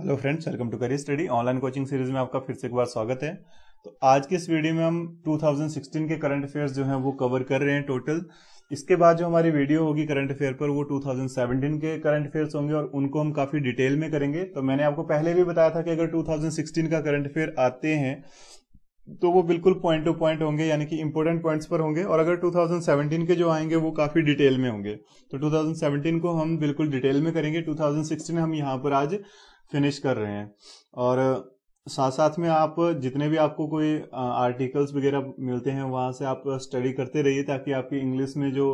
Hello friends welcome to career study online coaching series में आपका फिर से एक बार स्वागत है तो आज के इस वीडियो में हम 2016 के करंट अफेयर्स जो हैं वो कवर कर रहे हैं टोटल इसके बाद जो हमारी वीडियो होगी करंट अफेयर पर वो 2017 के करंट अफेयर्स होंगे और उनको हम काफी डिटेल में करेंगे तो मैंने आपको पहले भी बताया था कि अगर टू का करंट अफेयर आते हैं तो वो बिल्कुल पॉइंट टू पॉइंट होंगे यानी कि इंपॉर्टेंट पॉइंट्स पर होंगे और अगर 2017 के जो आएंगे वो काफ़ी डिटेल में होंगे तो 2017 को हम बिल्कुल डिटेल में करेंगे 2016 हम यहाँ पर आज फिनिश कर रहे हैं और साथ साथ में आप जितने भी आपको कोई आर्टिकल्स वगैरह मिलते हैं वहाँ से आप स्टडी करते रहिए ताकि आपकी इंग्लिश में जो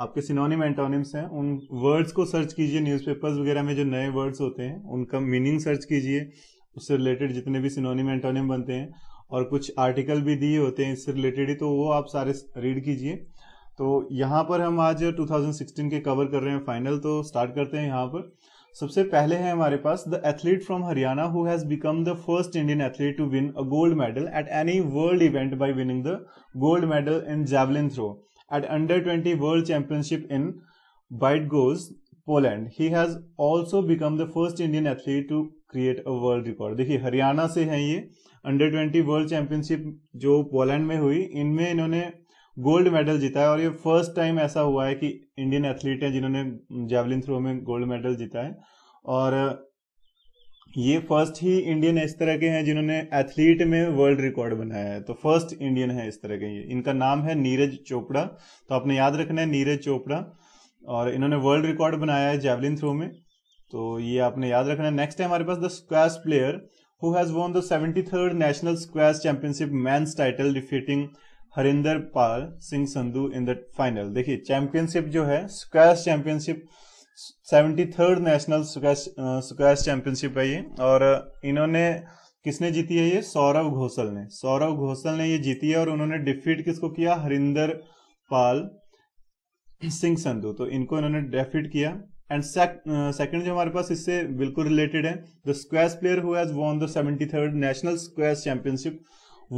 आपके सिनोनिम एंटोनिम्स हैं उन वर्ड्स को सर्च कीजिए न्यूज़पेपर्स वगैरह में जो नए वर्ड्स होते हैं उनका मीनिंग सर्च कीजिए उससे रिलेटेड जितने भी सिनोनिम एंटोनिम बनते हैं और कुछ आर्टिकल भी दिए होते हैं इससे रिलेटेड ही तो वो आप सारे रीड कीजिए तो यहाँ पर हम आज 2016 के कवर कर रहे हैं फाइनल तो स्टार्ट करते हैं यहाँ पर सबसे पहले है हमारे पास the athlete from Haryana who has become the first Indian athlete to win a gold medal at any world event by winning the gold medal in javelin throw at under twenty world championship in Bydgoszcz Poland he has also become the first Indian athlete to create a world record देखिए हरियाणा से है ये under twenty world championship जो Poland में हुई इनमें इन्होंने gold medal जीता है और ये फर्स्ट टाइम ऐसा हुआ है कि इंडियन एथलीट हैं जिन्होंने जेवलिन थ्रो में गोल्ड मेडल जीता है और ये फर्स्ट ही इंडियन इस तरह के हैं जिन्होंने एथलीट में वर्ल्ड रिकॉर्ड बनाया है तो फर्स्ट इंडियन है इस तरह के ये इनका नाम है नीरज चोपड़ा तो आपने याद रखना है नीरज चोपड़ा और इन्होंने वर्ल्ड रिकॉर्ड बनाया है जेवलिन थ्रो में तो ये आपने याद रखना है नेक्स्ट है हमारे पास the squash player who has won the 73rd national squash championship men's title defeating Harinder Pal Singh Sandhu in the final देखिए चैंपियनशिप जो है squash championship seventy third national squash championship है ये और इन्होंने किसने जीती है ये सौरव घोषल ने सौरव घोषल ने ये जीती है और उन्होंने डिफीट किसको किया हरिंदर पाल सिंह संधु तो इनको इन्होंने डेफिट किया एंड सेकंड जो हमारे पास इससे बिल्कुल रिलेटेड है the squash player who won the seventy third national squash championship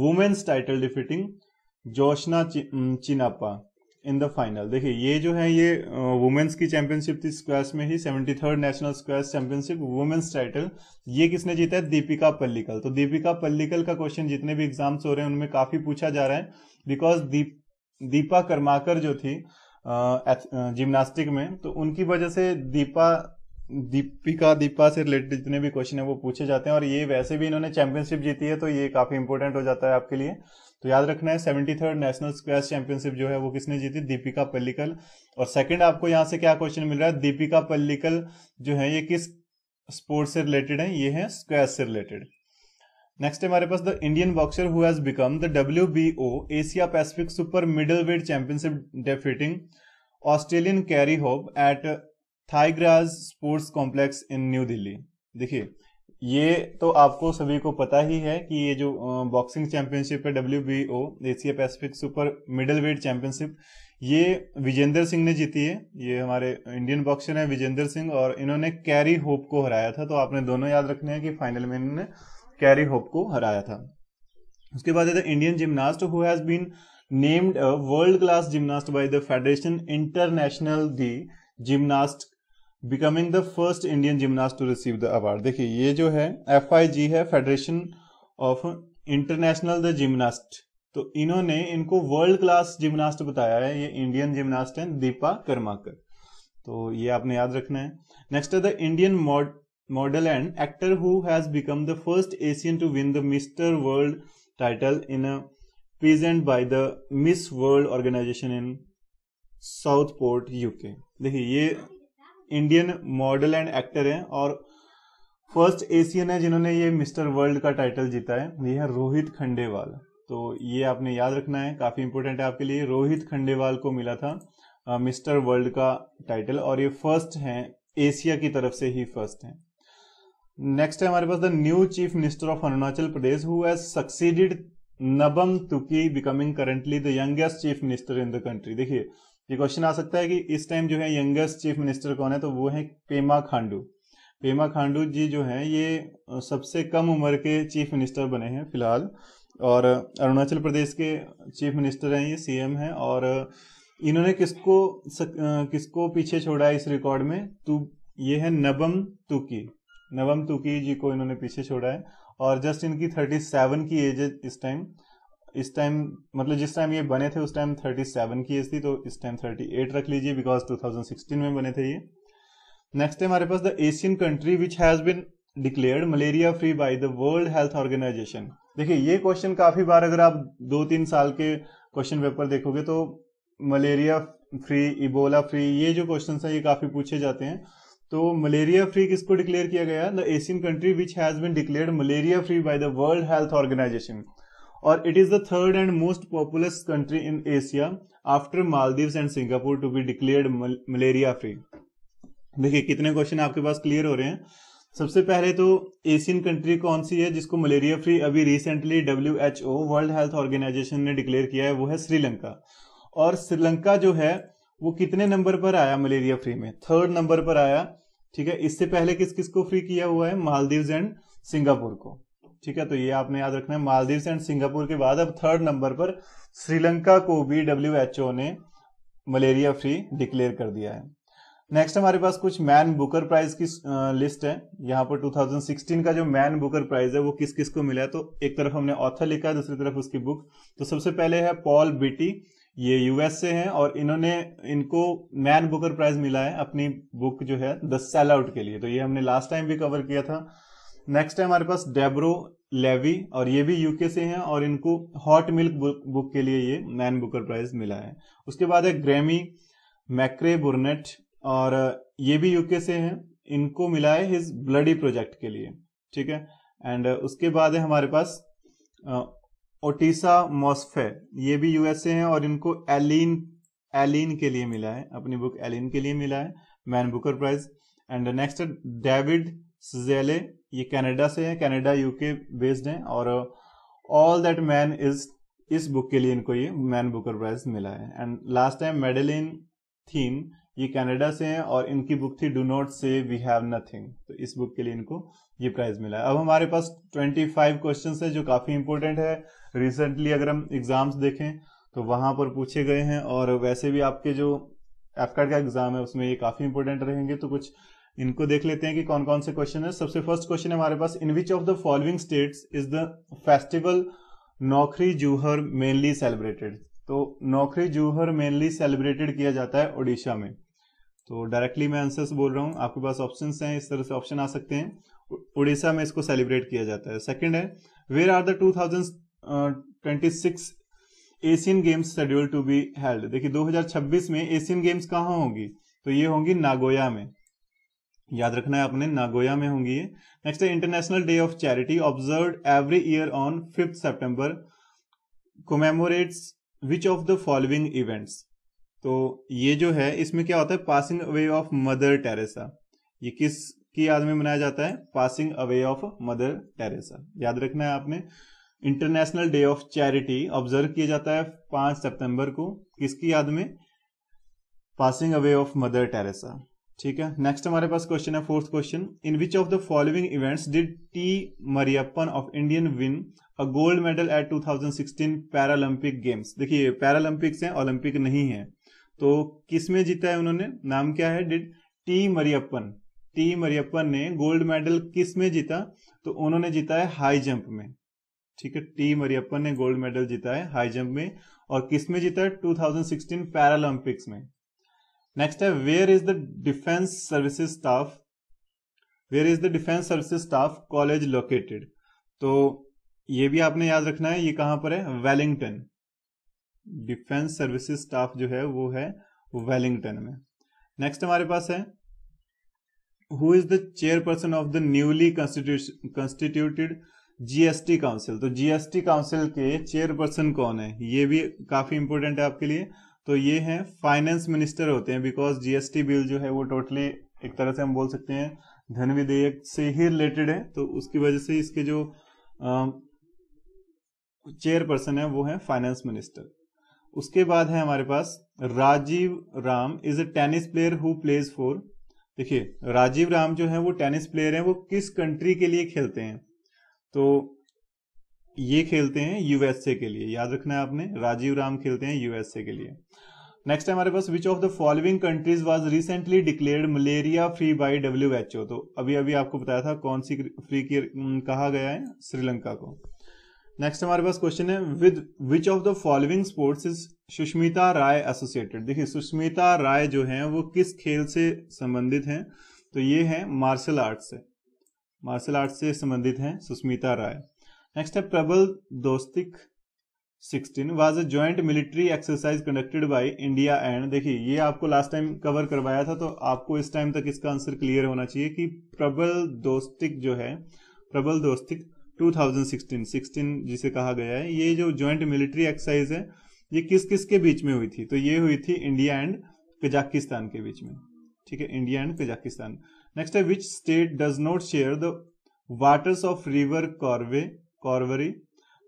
women's title defeating Joshna Chinappa in the final देखिए ये जो है ये वुमेन्स की चैंपियनशिप थी स्क्वास में ही seventy third national squash championship women's title ये किसने जीता है दीपिका पल्लिकल तो दीपिका पल्लिकल का क्वेश्चन जितने भी एग्जाम्स हो रहे हैं उनमें काफी पूछा जा रहा है बिकॉज दीप दीपा कर्माकर जो थी जिम्नास्टिक में तो उनकी वजह से दीपा दीपिका दीपा से रिलेटेड जितने भी क्वेश्चन है वो पूछे जाते हैं और ये वैसे भी इन्होंने चैंपियनशिप जीती है तो ये काफी इंपॉर्टेंट हो जाता है आपके लिए तो याद रखना है seventy third national squash championship जो है वो किसने जीती दीपिका पल्लिकल और सेकंड आपको यहाँ से क्या क्वेश्चन मिल रहा है दीपिका पल्लिकल जो है ये किस स्पोर्ट से रिलेटेड है ये है स्क्वेस से रिलेटेड नेक्स्ट हमारे पास the Indian boxer who has become the W B O Asia Pacific super middleweight championship defeating Australian Kerry Hope at Thyagaraj sports complex in New Delhi देखिए ये तो आपको सभी को पता ही है कि ये जो बॉक्सिंग चैंपियनशिप है W B O Asia Pacific super middleweight championship ये विजेंद्र सिंह ने जीती है ये हमारे इंडियन बॉक्सर हैं विजेंद्र सिंह और इन्होंने कैरी होप को हराया था तो आपने दोनों याद रखने हैं कि फाइनल में इन्होंने कैरी होप को हराया था उसके बाद है Indian gymnast who has been named world class gymnast by the federation international the gymnast becoming the first Indian gymnast to receive the award देखिए ये जो है एफ है federation of international the gymnast तो इन्होंने इनको वर्ल्ड क्लास जिमनास्ट बताया है ये इंडियन जिमनास्ट हैं दीपा कर्माकर तो ये आपने याद रखना है नेक्स्ट है the Indian model and actor who has become the first Asian to win the Mister World title in present by the Miss World organisation in Southport UK देखिए ये इंडियन मॉडल एंड एक्टर हैं और first Asian है जिन्होंने ये mister world का title जीता है ये है रोहित खंडेवाल तो ये आपने याद रखना है काफ़ी इंपॉर्टेंट है आपके लिए रोहित खंडेवाल को मिला था मिस्टर वर्ल्ड का टाइटल और ये फर्स्ट हैं एशिया की तरफ से ही फर्स्ट हैं नेक्स्ट है हमारे पास the new chief minister of Arunachal Pradesh who has succeeded Nabam Tuki becoming currently the youngest chief minister in the country देखिए ये क्वेश्चन आ सकता है कि इस टाइम जो है यंगेस्ट चीफ मिनिस्टर कौन है तो वो है पेमा खांडू पेमा खांडू जी जो है ये सबसे कम उम्र के चीफ मिनिस्टर बने हैं फिलहाल और अरुणाचल प्रदेश के चीफ मिनिस्टर हैं ये सीएम हैं और इन्होंने किसको सक, किसको पीछे छोड़ा है इस रिकॉर्ड में तो ये है नबम तुकी नबम तुकी जी को इन्होंने पीछे छोड़ा है और जस्ट इनकी थर्टी सेवन की एज है इस टाइम इस टाइम मतलब जिस टाइम ये बने थे उस टाइम 37 की एज थी तो इस टाइम 38 रख लीजिए बिकॉज 2016 में बने थे ये नेक्स्ट है हमारे पास the Asian country which has been declared malaria free by the World Health Organisation देखिए ये क्वेश्चन काफी बार अगर आप दो तीन साल के क्वेश्चन पेपर देखोगे तो मलेरिया फ्री इबोला फ्री ये जो क्वेश्चन है ये काफी पूछे जाते हैं तो मलेरिया फ्री किसको डिक्लेयर किया गया the Asian country which has been declared malaria free by the World Health Organisation और it is the third and most populous country in Asia after Maldives and Singapore to be declare malaria free देखिए कितने question आपके पास clear हो रहे हैं सबसे पहले तो एशियन कंट्री कौन सी है जिसको मलेरिया फ्री अभी recently W H O World Health Organisation ने डिक्लेयर किया है वो है श्रीलंका और श्रीलंका जो है वो कितने नंबर पर आया मलेरिया फ्री में थर्ड नंबर पर आया ठीक है इससे पहले किस किस को फ्री किया हुआ है मालदीव एंड सिंगापुर को ठीक है तो ये आपने याद रखना है मालदीव एंड सिंगापुर के बाद अब थर्ड नंबर पर श्रीलंका को भी डब्ल्यू ने मलेरिया फ्री डिक्लेयर कर दिया है नेक्स्ट हमारे पास कुछ मैन बुकर प्राइज की लिस्ट है यहाँ पर 2016 का जो मैन बुकर प्राइज है वो किस किस को मिला है तो एक तरफ हमने ऑथर लिखा है दूसरी तरफ उसकी बुक तो सबसे पहले है पॉल बिटी ये यूएस से हैं और इन्होंने इनको मैन बुकर प्राइज मिला है अपनी बुक जो है द सेल आउट के लिए तो ये हमने लास्ट टाइम भी कवर किया था नेक्स्ट है हमारे पास डेब्रो लेवी और ये भी यूके से हैं और इनको हॉट मिल्क बुक, के लिए ये मैन बुकर प्राइज मिला है उसके बाद है ग्रेमी मैक्रे बुरनेट और uh, ये भी यूके से हैं इनको मिला है हिज ब्लडी प्रोजेक्ट के लिए ठीक है एंड uh, उसके बाद है हमारे पास ओटिसा uh, मॉस्फे ये भी यूएसए हैं और इनको एलिन एलिन के लिए मिला है अपनी बुक एलिन के लिए मिला है Man Booker Prize and next David Szalay ये कनाडा से हैं कनाडा यूके बेस्ड हैं और ऑल दैट मैन इज इस बुक के लिए इनको ये मैन बुकर प्राइज मिला है and last time Madeleine Thien ये कनाडा से हैं और इनकी बुक थी do not say we have nothing तो इस बुक के लिए इनको ये प्राइज मिला है अब हमारे पास 25 क्वेश्चन है जो काफी इंपॉर्टेंट है रिसेंटली अगर हम एग्जाम्स देखें तो वहां पर पूछे गए हैं और वैसे भी आपके जो एफकार्ड का एग्जाम है उसमें ये काफी इंपॉर्टेंट रहेंगे तो कुछ इनको देख लेते हैं कि कौन कौन से क्वेश्चन है सबसे फर्स्ट क्वेश्चन हमारे पास in which of the following states is the festival Nuakhai Juhar mainly celebrated तो नौकरी जूहर मेनली सेलिब्रेटेड किया जाता है ओडिशा में तो डायरेक्टली मैं आंसर्स बोल रहा हूँ आपके पास ऑप्शन हैं इस तरह से ऑप्शन आ सकते हैं उड़ीसा में इसको सेलिब्रेट किया जाता है सेकेंड है where are the two thousand twenty six Asian Games schedule to be held देखिए 2026 में एशियन गेम्स कहाँ होगी तो ये होंगी नागोया में याद रखना है आपने नागोया में होंगी ये नेक्स्ट है International Day of Charity observe every year on fifth September commemorates which of the following events तो ये जो है इसमें क्या होता है passing away of Mother Teresa ये किस की याद में मनाया जाता है passing away of Mother Teresa याद रखना है आपने International Day of Charity observe किया जाता है पांच सितंबर को किसकी याद में passing away of Mother Teresa ठीक है नेक्स्ट हमारे पास क्वेश्चन है fourth question in which of the following events did T Mariyappan of Indian win a gold medal at 2016 Paralympic Games देखिए पैरालंपिक्स हैं ओलंपिक नहीं है तो किस में जीता है उन्होंने नाम क्या है did T Mariyappan T Mariyappan ने गोल्ड मेडल किस में जीता तो उन्होंने जीता है हाई जंप में ठीक है टी मरियप्पन ने गोल्ड मेडल जीता है हाई जंप में और किस में जीता है टू थाउजेंड सिक्सटीन पैरालंपिक्स में नेक्स्ट है where is the Defence Services Staff where is the Defence Services Staff College located तो ये भी आपने याद रखना है ये कहां पर है वेलिंगटन डिफेंस सर्विसेज स्टाफ जो है वो है वेलिंगटन में नेक्स्ट हमारे पास है who is the chairperson of the newly constituted GST council तो जीएसटी काउंसिल के चेयरपर्सन कौन है ये भी काफी इंपोर्टेंट है आपके लिए तो ये हैं फाइनेंस मिनिस्टर होते हैं बिकॉज जीएसटी बिल जो है वो टोटली एक तरह से हम बोल सकते हैं धन विधेयक से ही रिलेटेड है तो उसकी वजह से इसके जो चेयरपर्सन है वो है फाइनेंस मिनिस्टर उसके बाद है हमारे पास Rajeev Ram is a tennis player who plays for देखिए राजीव राम जो है वो टेनिस प्लेयर है वो किस कंट्री के लिए खेलते हैं तो ये खेलते हैं यूएसए के लिए याद रखना है आपने राजीव राम खेलते हैं यूएसए के लिए नेक्स्ट हमारे पास which of the following countries was recently declared malaria free by W H O तो अभी अभी आपको बताया था कौन सी फ्री की कहा गया है श्रीलंका को नेक्स्ट हमारे पास क्वेश्चन है with which of the following sports is Sushmita Rai associated देखिए सुष्मिता राय जो है वो किस खेल से संबंधित हैं तो ये है मार्शल आर्ट से मार्शल आर्ट से संबंधित हैं सुष्मिता राय नेक्स्ट है Prabal Dostyk 16 was a joint military exercise conducted by India and देखिए ये आपको लास्ट टाइम कवर करवाया था तो आपको इस टाइम तक इसका आंसर क्लियर होना चाहिए कि प्रबल दोस्तिक जो है प्रबल दोस्तिक 2016 16 जिसे कहा गया है ये जो ज्वाइंट मिलिट्री एक्सरसाइज है ये किस किस के बीच में हुई थी तो ये हुई थी इंडिया एंड कजाकिस्तान के बीच में ठीक है इंडिया एंड कजाकिस्तान नेक्स्ट है which state does not share the waters of river कॉर्वे कॉरवरी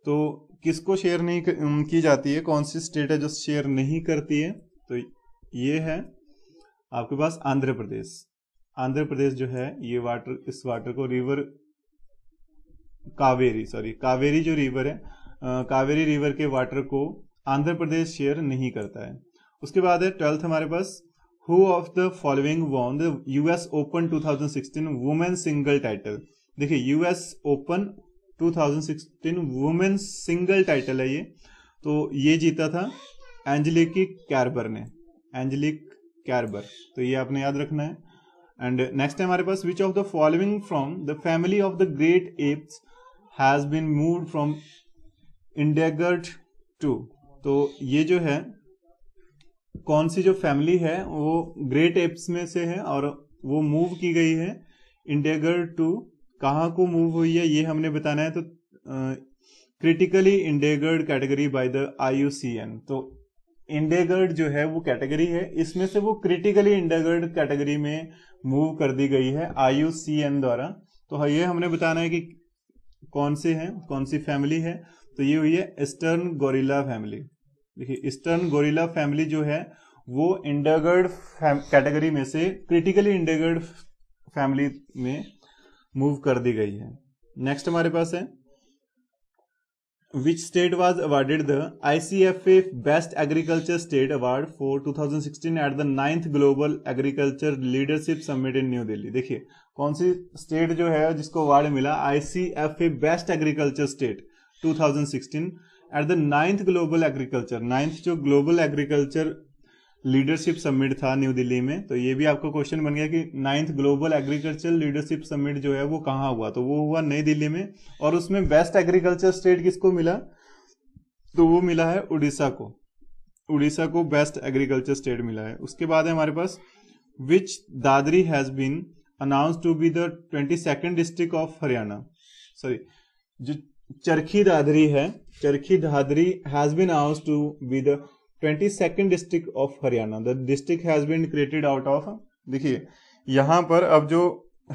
तो किसको शेयर नहीं कर, की जाती है कौन सी स्टेट है जो शेयर नहीं करती है तो ये है आपके पास आंध्र प्रदेश आंध्र प्रदेश जो है ये वाटर इस वाटर को रिवर कावेरी सॉरी कावेरी जो रिवर है आ, कावेरी रिवर के वाटर को आंध्र प्रदेश शेयर नहीं करता है उसके बाद है ट्वेल्थ हमारे पास who of the following won the US Open 2016 women single title देखिए US Open 2016 women's single title है ये तो ये जीता था एंजलिक कैरबर ने एंजलिक कैरबर तो ये आपने याद रखना है एंड नेक्स्ट है हमारे पास which of the following from the family of the great apes has been move from endangered to तो ये जो है कौन सी जो फैमिली है वो ग्रेट एप्स में से है और वो मूव की गई है इंडेगर टू कहाँ को मूव हुई है ये हमने बताना है तो critically endangered category by the IUCN तो इंडेगर्ड जो है वो कैटेगरी है इसमें से वो क्रिटिकली इंडेगर्ड कैटेगरी में मूव कर दी गई है आईयूसीएन द्वारा तो हाँ, ये हमने बताना है कि कौन से हैं कौन सी फैमिली है तो ये हुई है ईस्टर्न गोरिल्ला फैमिली देखिए ईस्टर्न गोरिल्ला फैमिली जो है वो इंडेगर्ड कैटेगरी में से क्रिटिकली इंडेगर्ड फैमिली में मूव कर दी गई है नेक्स्ट हमारे पास है which state was awarded the ICFA best agriculture state award for 2016 at the ninth global agriculture leadership summit in New Delhi देखिए कौन सी स्टेट जो है जिसको अवार्ड मिला ICFA best agriculture state 2016 at the ninth global agriculture ninth जो global agriculture leadership summit था New Delhi में तो ये भी आपका क्वेश्चन बन गया कि ninth global agriculture leadership summit जो है वो कहाँ हुआ तो वो हुआ नई दिल्ली में और उसमें बेस्ट एग्रीकल्चर स्टेट किसको मिला तो वो मिला है उड़ीसा को उड़ीसा को बेस्ट एग्रीकल्चर स्टेट मिला है उसके बाद है हमारे पास which Dadri has been announce to be the twenty second district of Haryana sorry जो चरखी दादरी है Charkhi Dadri has been announce to be the 22nd district of Haryana the district has been created out of देखिए यहाँ पर अब जो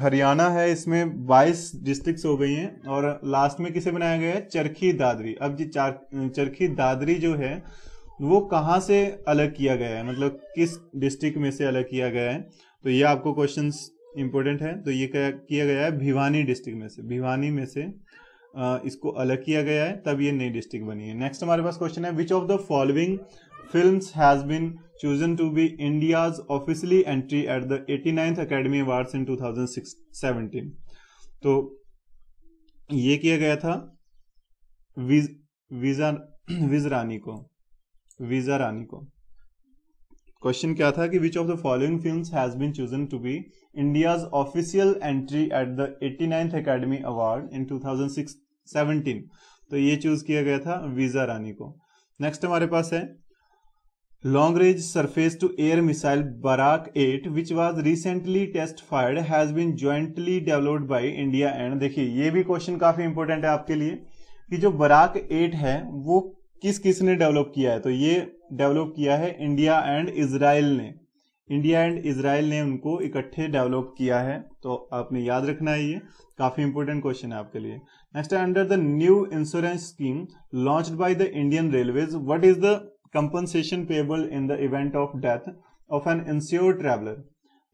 हरियाणा है इसमें 22 डिस्ट्रिक्ट्स हो गई हैं और लास्ट में किसे बनाया गया है चरखी दादरी अब ये चरखी दादरी जो है वो कहाँ से अलग किया गया है मतलब किस डिस्ट्रिक्ट में से अलग किया गया है तो ये आपको क्वेश्चन इंपॉर्टेंट है तो ये किया गया है भिवानी डिस्ट्रिक्ट में से भिवानी में से इसको अलग किया गया है तब ये नई डिस्ट्रिक्ट बनी है नेक्स्ट हमारे पास क्वेश्चन है which of the following films has been chosen to be India's officially entry at the 89th Academy Awards in 2017. तो ये किया गया था विज विजा विज रानी को वीजा रानी को क्वेश्चन क्या था कि which of the following films has been chosen to be India's official entry at the ninth Academy Award in two thousand six seventeen तो ये चूज किया गया था वीजा रानी को नेक्स्ट हमारे पास है long range surface to air missile Barak eight which was recently test fired has been jointly developed by India and देखिए ये भी क्वेश्चन काफी इंपॉर्टेंट है आपके लिए कि जो बराक एट है वो किस किस ने डेवलप किया है तो ये डेवलप किया है इंडिया एंड इसराइल ने इंडिया एंड इसराइल ने उनको इकट्ठे डेवलप किया है तो आपने याद रखना है ये काफी इंपोर्टेंट क्वेश्चन है आपके लिए नेक्स्ट है under the new insurance scheme launch by the Indian Railways what is the compensation payable in the event of death of an insure traveller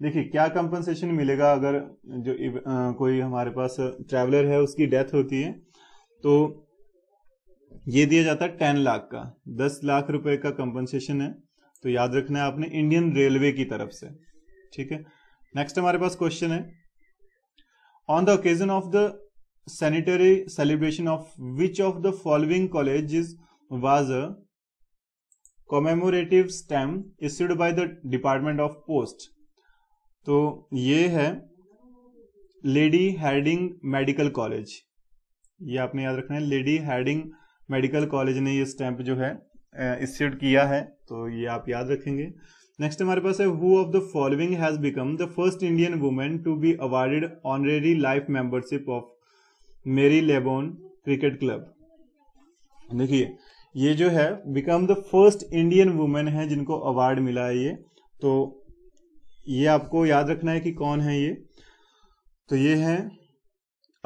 देखिए क्या कंपनसेशन मिलेगा अगर जो आ, कोई हमारे पास ट्रैवलर है उसकी डेथ होती है तो ये दिया जाता है टेन लाख का दस लाख रुपए का कंपनसेशन है तो याद रखना है आपने इंडियन रेलवे की तरफ से ठीक है नेक्स्ट हमारे पास क्वेश्चन है on the occasion of the centenary celebration of which of the following college was commemorative stamp issued by the department of post तो ये है लेडी हैडिंग मेडिकल कॉलेज ये आपने याद रखना है लेडी हैडिंग मेडिकल कॉलेज ने ये स्टैंप जो है इस्यूड किया है तो ये आप याद रखेंगे नेक्स्ट हमारे पास है who of the following has become the first Indian women to be awarded honorary life membership of Marylebone cricket club देखिए ये जो है become the first Indian women है जिनको अवार्ड मिला है ये तो ये आपको याद रखना है कि कौन है ये तो ये है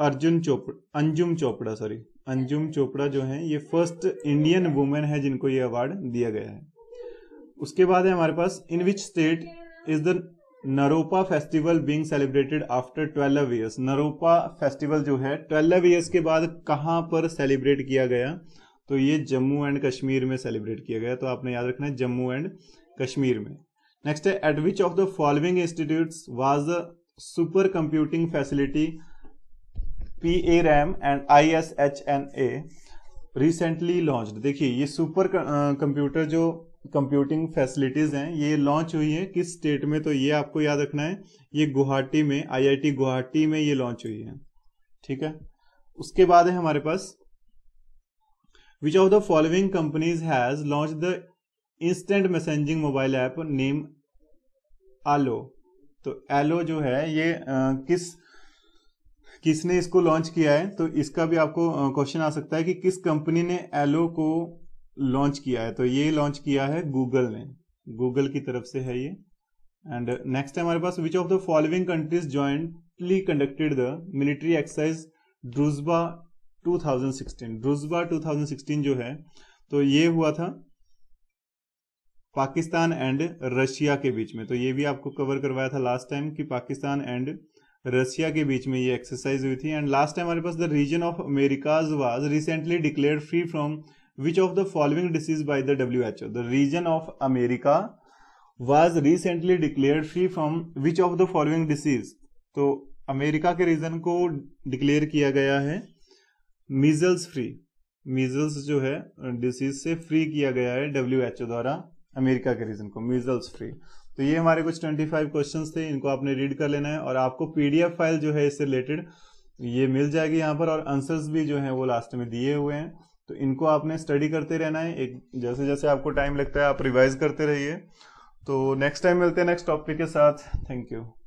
अर्जुन चोपड़ा अंजुम चोपड़ा सॉरी अंजुम चोपड़ा जो है ये फर्स्ट इंडियन वुमेन है जिनको ये अवार्ड दिया गया है उसके बाद है हमारे पास in which state is the Naropa festival being celebrated after twelve years Naropa festival जो है ट्वेल्व इयर्स के बाद कहाँ पर सेलिब्रेट किया गया तो ये जम्मू एंड कश्मीर में सेलिब्रेट किया गया तो आपने याद रखना है जम्मू एंड कश्मीर में नेक्स्ट है at which of the following institute was the super computing facility P A RAM and I S H N A recently launch देखिए ये सुपर कंप्यूटर uh, जो कंप्यूटिंग फैसिलिटीज हैं ये लॉन्च हुई है किस स्टेट में तो ये आपको याद रखना है ये गुवाहाटी में आईआईटी गुवाहाटी में ये लॉन्च हुई है ठीक है उसके बाद है हमारे पास which of the following companies has launch the instant messaging mobile app name Allo तो एलो जो है ये आ, किस किसने इसको लॉन्च किया है तो इसका भी आपको क्वेश्चन आ सकता है कि किस कंपनी ने एलो को लॉन्च किया है तो ये लॉन्च किया है गूगल ने गूगल की तरफ से है ये एंड नेक्स्ट है हमारे पास which of the following countries jointly conducted the military exercise Druzhba 2016 Druzhba 2016 जो है तो ये हुआ था पाकिस्तान एंड रशिया के बीच में तो ये भी आपको कवर करवाया था लास्ट टाइम कि पाकिस्तान एंड रशिया के बीच में ये एक्सरसाइज हुई थी एंड लास्ट टाइम हमारे पास the region of Americas was recently declare free from which of the following disease by the W H O the region of America was recently declare free from which of the following disease तो America के region को declare किया गया है measles free measles जो है disease से free किया गया है डब्ल्यू एच ओ द्वारा अमेरिका के रीजन को मीजल्स फ्री तो ये हमारे कुछ 25 क्वेश्चंस थे इनको आपने रीड कर लेना है और आपको पीडीएफ फाइल जो है इससे रिलेटेड ये मिल जाएगी यहाँ पर और आंसर्स भी जो है वो लास्ट में दिए हुए हैं तो इनको आपने स्टडी करते रहना है एक जैसे जैसे आपको टाइम लगता है आप रिवाइज करते रहिए तो नेक्स्ट टाइम मिलते हैं नेक्स्ट टॉपिक के साथ थैंक यू